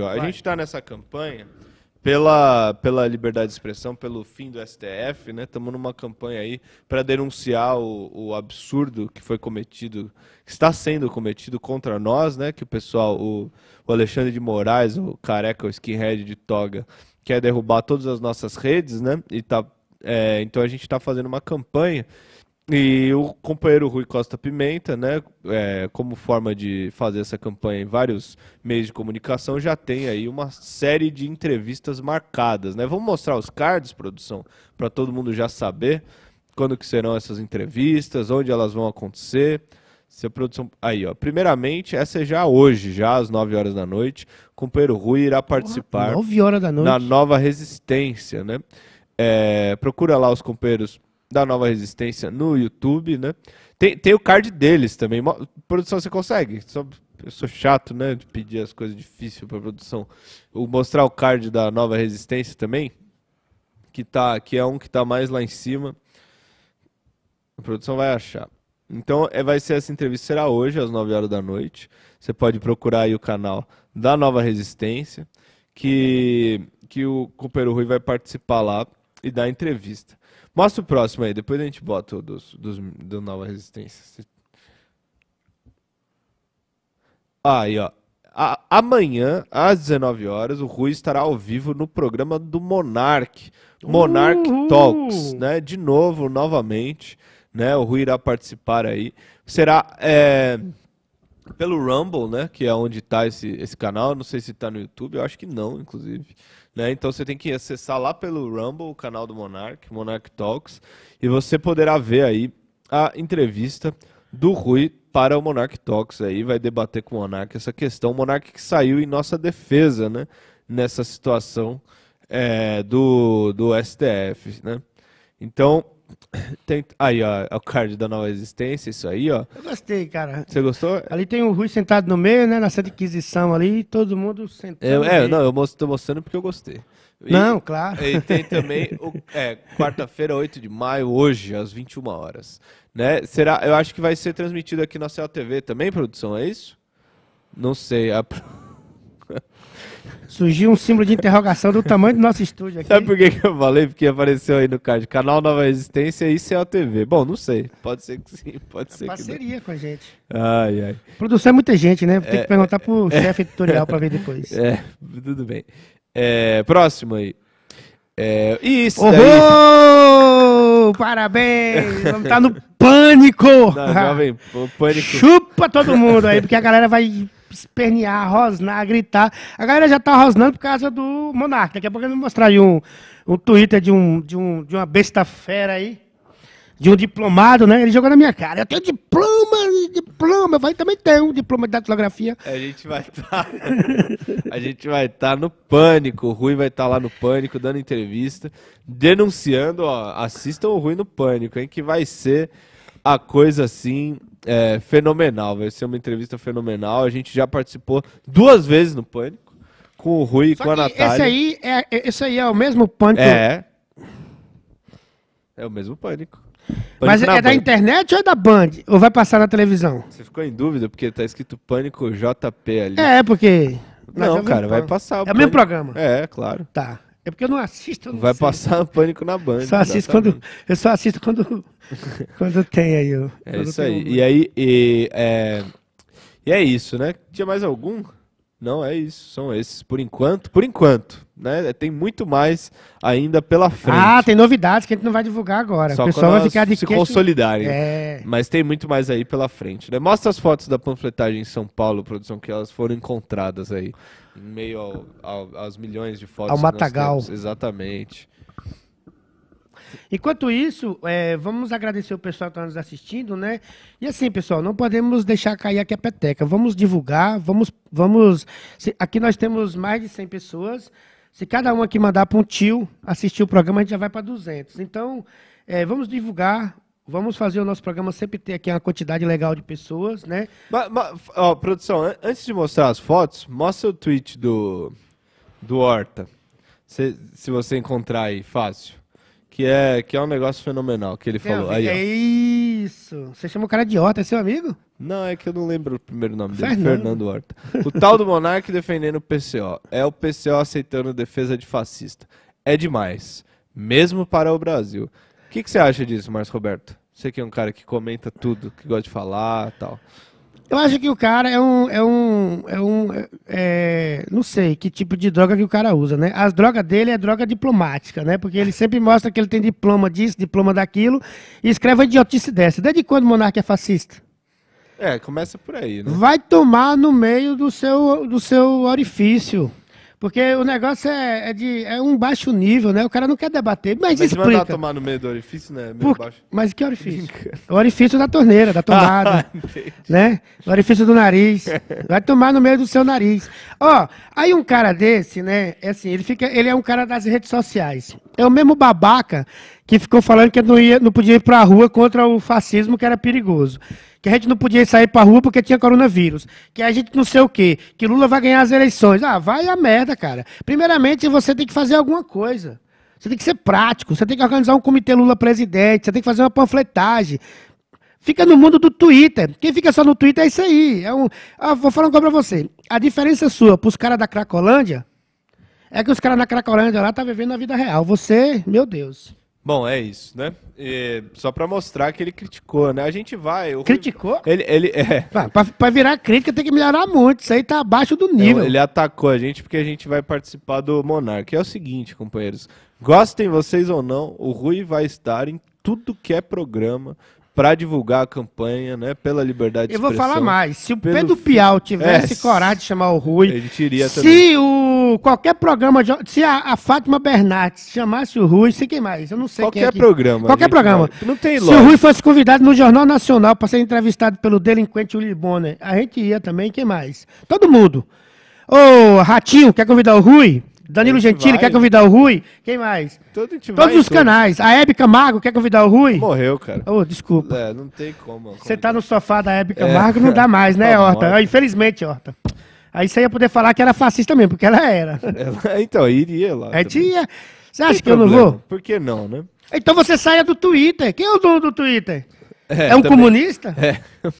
Ó, a gente está nessa campanha pela, pela liberdade de expressão, pelo fim do STF, né? Estamos numa campanha aí para denunciar o, o, absurdo que foi cometido, que está sendo cometido contra nós, né? Que o pessoal, o, o Alexandre de Moraes, o careca, o skinhead de toga, quer derrubar todas as nossas redes, né? E tá, é, então a gente está fazendo uma campanha e o companheiro Rui Costa Pimenta, né, é, como forma de fazer essa campanha em vários meios de comunicação, já tem aí uma série de entrevistas marcadas, né? Vamos mostrar os cards, produção, para todo mundo já saber quando que serão essas entrevistas, onde elas vão acontecer. Se a produção. Aí, ó. Primeiramente, essa é já hoje, já às 9 horas da noite. O companheiro Rui irá participar. 9 horas da noite. Na nova resistência, né? É, procura lá os companheiros da Nova Resistência no YouTube, né? Tem, tem o card deles também. Produção você consegue? Só, eu sou chato, né? De pedir as coisas difíceis para produção. Vou mostrar o card da Nova Resistência também, que tá, que é um que tá mais lá em cima. A produção vai achar. Então, é, vai ser essa entrevista será hoje às 9 horas da noite. Você pode procurar aí o canal da Nova Resistência, que que o Cooper Rui vai participar lá e da entrevista. Mostra o próximo aí, depois a gente bota o dos, dos, do Nova Resistência. Ah, aí, ó. A, amanhã, às 19 horas, o Rui estará ao vivo no programa do Monarch, Monarch Uhul. Talks, né? De novo, novamente, né? O Rui irá participar aí. Será é, pelo Rumble, né? Que é onde está esse, esse canal. Não sei se está no YouTube, eu acho que não, inclusive. Né? Então você tem que acessar lá pelo Rumble, o canal do Monarch, Monarch Talks, e você poderá ver aí a entrevista do Rui para o Monarch Talks aí, vai debater com o Monarch essa questão. O Monarch que saiu em nossa defesa, né? Nessa situação é, do, do STF, né? Então, tem, aí, ó, é o card da nova existência, isso aí, ó. Eu gostei, cara. Você gostou? Ali tem o Rui sentado no meio, né? Na santa inquisição ali, todo mundo sentado. Eu, é, não, eu estou tô mostrando porque eu gostei. E, não, claro. E tem também, o, é, quarta-feira, 8 de maio, hoje, às 21 horas. Né? Será, eu acho que vai ser transmitido aqui na CLTV também, produção, é isso? Não sei. A... Surgiu um símbolo de interrogação do tamanho do nosso estúdio aqui. Sabe por que, que eu falei? Porque apareceu aí no card. Canal Nova Resistência e CL TV. Bom, não sei. Pode ser que sim, pode é ser parceria que Parceria com a gente. Ai, ai. Produção é muita gente, né? Tem é, que perguntar é, pro é, chefe editorial para ver depois. É, tudo bem. É, próximo aí. É, isso Uhul! Parabéns! Vamos estar tá no pânico! Não, jovem, pânico. Chupa todo mundo aí, porque a galera vai espernear, rosnar, gritar. A galera já tá rosnando por causa do Monarca. Daqui a pouco eu vou mostrar aí um, um Twitter de, um, de, um, de uma besta fera aí. De um diplomado, né? Ele jogou na minha cara. Eu tenho diploma, diploma. Vai também ter um diploma de datilografia. A gente vai estar. Tá... a gente vai estar tá no pânico. O Rui vai estar tá lá no pânico, dando entrevista, denunciando, ó. Assistam o Rui no pânico, hein? Que vai ser a coisa assim é, fenomenal, vai ser é uma entrevista fenomenal. A gente já participou duas vezes no Pânico, com o Rui e com a Natália. Esse aí, é, é, esse aí é o mesmo Pânico? É. É o mesmo Pânico. pânico Mas é Band. da internet ou é da Band? Ou vai passar na televisão? Você ficou em dúvida porque tá escrito Pânico JP ali. É, porque... Não, cara, vai passar. é o mesmo programa? É, claro. Tá. É porque eu não assisto. não Vai sei. passar pânico na banda. Só assisto quando, eu só assisto quando, quando tem aí. é isso aí. Um... E aí, e, é, e é isso, né? Tinha mais algum? Não é isso, são esses por enquanto, por enquanto, né? É, tem muito mais ainda pela ah, frente. Ah, tem novidades que a gente não vai divulgar agora. Só o pessoal vai ficar de se consolidarem. É... Mas tem muito mais aí pela frente. Né? Mostra as fotos da panfletagem em São Paulo, produção, que elas foram encontradas aí em meio às milhões de fotos. Ao matagal. Exatamente. Enquanto isso, é, vamos agradecer o pessoal que está nos assistindo, né? E assim, pessoal, não podemos deixar cair aqui a peteca. Vamos divulgar, vamos. vamos aqui nós temos mais de 100 pessoas. Se cada um aqui mandar para um tio assistir o programa, a gente já vai para 200. Então, é, vamos divulgar. Vamos fazer o nosso programa sempre ter aqui uma quantidade legal de pessoas, né? Mas, mas, ó, produção, antes de mostrar as fotos, mostra o tweet do, do Horta. Se, se você encontrar aí, fácil. Que é, que é um negócio fenomenal que ele Tem falou. Aí, é isso. Você chama o cara de Horta, é seu amigo? Não, é que eu não lembro o primeiro nome dele. Fernando, Fernando Horta. O tal do Monarque defendendo o PCO. É o PCO aceitando defesa de fascista. É demais. Mesmo para o Brasil. O que, que você acha disso, Márcio Roberto? Você que é um cara que comenta tudo, que gosta de falar tal. Eu acho que o cara é um. É um, é um é, não sei que tipo de droga que o cara usa, né? As drogas dele é droga diplomática, né? Porque ele sempre mostra que ele tem diploma disso, diploma daquilo, e escreve uma idiotice dessa. Desde quando o monarca é fascista? É, começa por aí, né? Vai tomar no meio do seu, do seu orifício. Porque o negócio é, é, de, é um baixo nível, né? O cara não quer debater, mas, mas é explica. Mas tomar no meio do orifício, né? Meio Por... baixo. Mas que orifício? O orifício da torneira, da tomada, ah, né? O orifício do nariz. Vai tomar no meio do seu nariz. Ó, aí um cara desse, né? É assim, ele, fica, ele é um cara das redes sociais. É o mesmo babaca que ficou falando que não, ia, não podia ir pra rua contra o fascismo, que era perigoso que a gente não podia sair para rua porque tinha coronavírus, que a gente não sei o quê, que Lula vai ganhar as eleições. Ah, vai a merda, cara. Primeiramente, você tem que fazer alguma coisa. Você tem que ser prático, você tem que organizar um comitê Lula presidente, você tem que fazer uma panfletagem. Fica no mundo do Twitter. Quem fica só no Twitter é isso aí. É um... ah, vou falar uma coisa pra você. A diferença sua pros caras da Cracolândia é que os caras da Cracolândia lá tá vivendo a vida real. Você, meu Deus. Bom, é isso, né? E só para mostrar que ele criticou, né? A gente vai. Criticou? Ele, ele é. Para virar crítica tem que melhorar muito. Isso aí tá abaixo do nível. Ele atacou a gente porque a gente vai participar do Monark. É o seguinte, companheiros. Gostem vocês ou não, o Rui vai estar em tudo que é programa para divulgar a campanha, né, pela liberdade de expressão. Eu vou falar mais. Se o Pedro Piau tivesse é, coragem de chamar o Rui, a gente iria se também. o qualquer programa se a, a, Fátima Bernardes chamasse o Rui, sei quem mais, eu não sei qualquer quem é programa. Qualquer programa. Não, tem lógica. Se o Rui fosse convidado no Jornal Nacional para ser entrevistado pelo delinquente Uli Bonner, a gente ia também, quem mais? Todo mundo. Ô, Ratinho, quer convidar o Rui? Danilo Gentili vai. quer convidar o Rui. Quem mais? Todo Todos os canais. A Ébica Mago quer convidar o Rui? Morreu, cara. Oh, desculpa. É, não tem como. Você tá no sofá da Ébica é. Mago, não dá mais, né, tá Horta? Infelizmente, Horta. Aí você ia poder falar que era fascista mesmo, porque ela era. Ela, então, iria lá. É, tinha. Você acha tem que problema. eu não vou? Por que não, né? Então você saia do Twitter. Quem é o dono do Twitter? É, é um também. comunista? É.